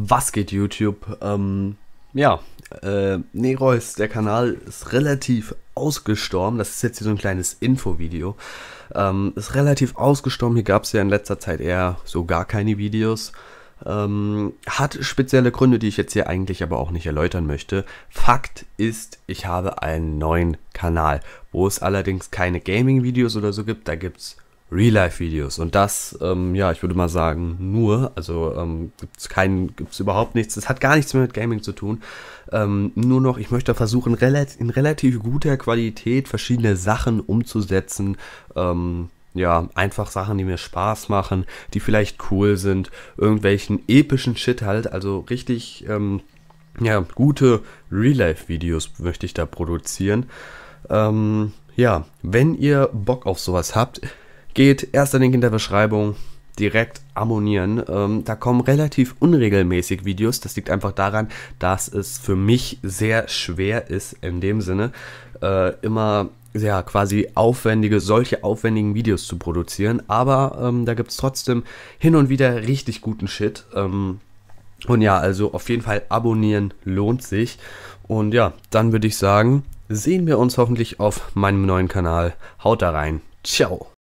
Was geht YouTube? Ähm, ja, äh, Nerois, der Kanal ist relativ ausgestorben. Das ist jetzt hier so ein kleines Infovideo. Ähm, ist relativ ausgestorben. Hier gab es ja in letzter Zeit eher so gar keine Videos. Ähm, hat spezielle Gründe, die ich jetzt hier eigentlich aber auch nicht erläutern möchte. Fakt ist, ich habe einen neuen Kanal, wo es allerdings keine Gaming-Videos oder so gibt. Da gibt es Real-Life-Videos. Und das, ähm, ja, ich würde mal sagen, nur, also ähm, es keinen, gibt's überhaupt nichts. Es hat gar nichts mehr mit Gaming zu tun. Ähm, nur noch, ich möchte versuchen, in relativ guter Qualität verschiedene Sachen umzusetzen. Ähm, ja, einfach Sachen, die mir Spaß machen, die vielleicht cool sind, irgendwelchen epischen Shit halt, also richtig, ähm, ja, gute Real-Life-Videos möchte ich da produzieren. Ähm, ja, wenn ihr Bock auf sowas habt, geht. Erster Link in der Beschreibung. Direkt abonnieren. Ähm, da kommen relativ unregelmäßig Videos. Das liegt einfach daran, dass es für mich sehr schwer ist, in dem Sinne, äh, immer ja, quasi aufwendige, solche aufwendigen Videos zu produzieren. Aber ähm, da gibt es trotzdem hin und wieder richtig guten Shit. Ähm, und ja, also auf jeden Fall abonnieren lohnt sich. Und ja, dann würde ich sagen, sehen wir uns hoffentlich auf meinem neuen Kanal. Haut da rein. Ciao.